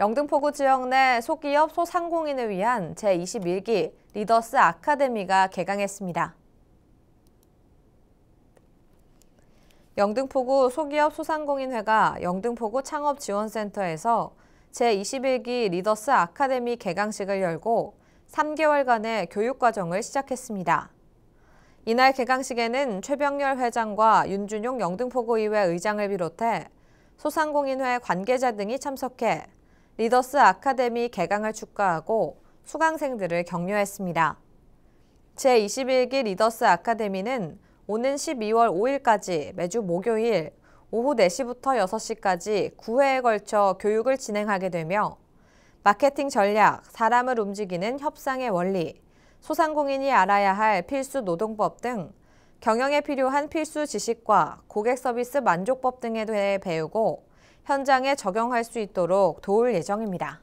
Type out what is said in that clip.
영등포구 지역 내 소기업 소상공인을 위한 제21기 리더스 아카데미가 개강했습니다. 영등포구 소기업 소상공인회가 영등포구 창업지원센터에서 제21기 리더스 아카데미 개강식을 열고 3개월간의 교육과정을 시작했습니다. 이날 개강식에는 최병렬 회장과 윤준용 영등포구의회 의장을 비롯해 소상공인회 관계자 등이 참석해 리더스 아카데미 개강을 축하하고 수강생들을 격려했습니다. 제21기 리더스 아카데미는 오는 12월 5일까지 매주 목요일 오후 4시부터 6시까지 9회에 걸쳐 교육을 진행하게 되며 마케팅 전략, 사람을 움직이는 협상의 원리, 소상공인이 알아야 할 필수 노동법 등 경영에 필요한 필수 지식과 고객 서비스 만족법 등에 대해 배우고 현장에 적용할 수 있도록 도울 예정입니다.